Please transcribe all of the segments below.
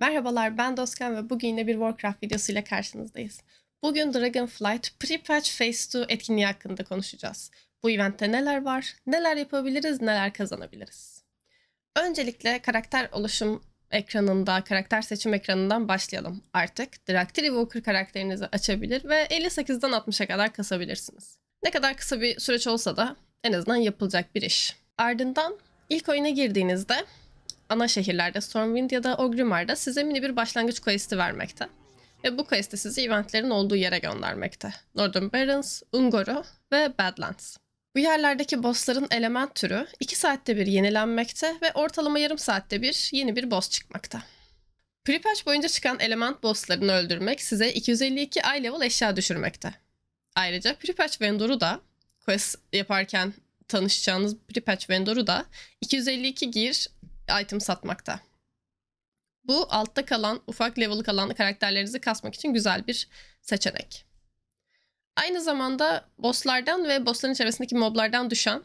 Merhabalar ben Doskan ve bugün yine bir Warcraft videosuyla karşınızdayız. Bugün Dragonflight Pre-Patch Phase 2 etkinliği hakkında konuşacağız. Bu eventte neler var, neler yapabiliriz, neler kazanabiliriz. Öncelikle karakter oluşum ekranında, karakter seçim ekranından başlayalım. Artık Draktir Evoker karakterinizi açabilir ve 58'den 60'a kadar kasabilirsiniz. Ne kadar kısa bir süreç olsa da en azından yapılacak bir iş. Ardından ilk oyuna girdiğinizde ana şehirlerde Stormwind ya da Ogrimar'da size mini bir başlangıç quest'i vermekte. Ve bu quest'i sizi eventlerin olduğu yere göndermekte. Northern Barrens, Ungoro ve Badlands. Bu yerlerdeki bossların element türü 2 saatte bir yenilenmekte ve ortalama yarım saatte bir yeni bir boss çıkmakta. Prepatch boyunca çıkan element bosslarını öldürmek size 252 eye level eşya düşürmekte. Ayrıca prepatch vendoru da quest yaparken tanışacağınız prepatch vendoru da 252 gear item satmakta. Bu altta kalan, ufak level kalan karakterlerinizi kasmak için güzel bir seçenek. Aynı zamanda bosslardan ve bossların içerisindeki moblardan düşen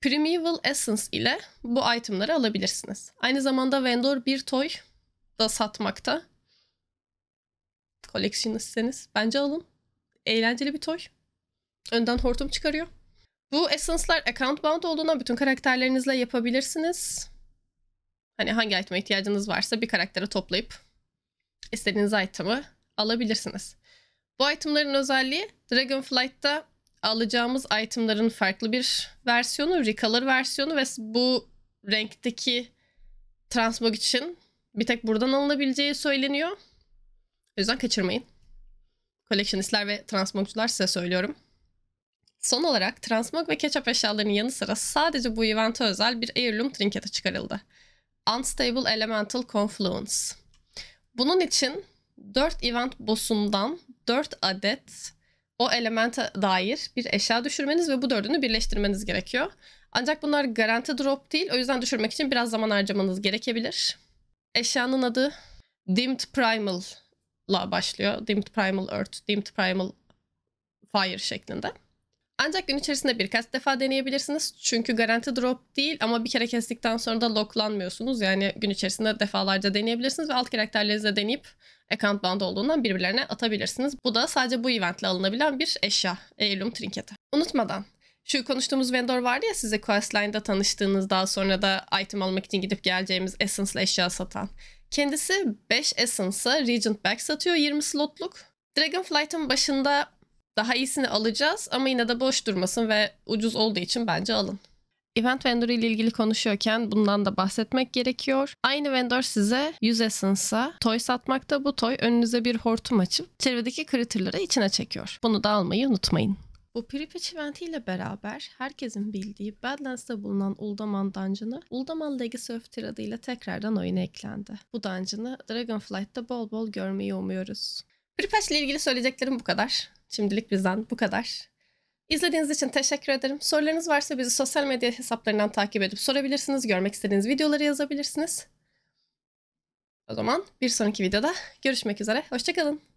Primeval Essence ile bu itemları alabilirsiniz. Aynı zamanda vendor bir toy da satmakta. Collection isteseniz bence alın. Eğlenceli bir toy. Önden hortum çıkarıyor. Bu essence'lar account bound olduğuna bütün karakterlerinizle yapabilirsiniz. Hani hangi iteme ihtiyacınız varsa bir karaktere toplayıp istediğiniz itemi alabilirsiniz. Bu itemların özelliği Dragonflight'ta alacağımız itemların farklı bir versiyonu, recolor versiyonu ve bu renkteki transmog için bir tek buradan alınabileceği söyleniyor. O yüzden kaçırmayın. Koleksiyonistler ve transmogcular size söylüyorum. Son olarak transmog ve ketçap eşyalarının yanı sıra sadece bu event'e özel bir heirloom trinketi çıkarıldı. Unstable Elemental Confluence. Bunun için 4 event boss'undan 4 adet o elemente dair bir eşya düşürmeniz ve bu dördünü birleştirmeniz gerekiyor. Ancak bunlar garanti drop değil. O yüzden düşürmek için biraz zaman harcamanız gerekebilir. Eşyanın adı Dimmed Primal'la başlıyor. Dimmed Primal Earth, Dimmed Primal Fire şeklinde. Ancak gün içerisinde birkaç defa deneyebilirsiniz. Çünkü garanti drop değil ama bir kere kestikten sonra da locklanmıyorsunuz. Yani gün içerisinde defalarca deneyebilirsiniz ve alt karakterlerinizle deneyip account bound olduğundan birbirlerine atabilirsiniz. Bu da sadece bu eventle alınabilen bir eşya. Eylum trinketi. Unutmadan şu konuştuğumuz vendor vardı ya size Questline'da tanıştığınız daha sonra da item almak için gidip geleceğimiz essence eşya satan. Kendisi 5 Essence'a Regent Bag satıyor 20 slotluk. Dragonflight'ın başında daha iyisini alacağız ama yine de boş durmasın ve ucuz olduğu için bence alın. Event vendor ile ilgili konuşuyorken bundan da bahsetmek gerekiyor. Aynı vendor size 100 Essence'a toy satmakta bu toy önünüze bir hortum açıp çevredeki kriterleri içine çekiyor. Bunu da almayı unutmayın. Bu Pripyat eventiyle beraber herkesin bildiği Badlands'ta bulunan Uldaman Dungeon'ı Uldaman Legacy of Tyr adıyla tekrardan oyuna eklendi. Bu dungeon'ı Dragonflight'ta bol bol görmeyi umuyoruz. Pripyat ile ilgili söyleyeceklerim bu kadar. Şimdilik bizden bu kadar. İzlediğiniz için teşekkür ederim. Sorularınız varsa bizi sosyal medya hesaplarından takip edip sorabilirsiniz. Görmek istediğiniz videoları yazabilirsiniz. O zaman bir sonraki videoda görüşmek üzere. Hoşçakalın.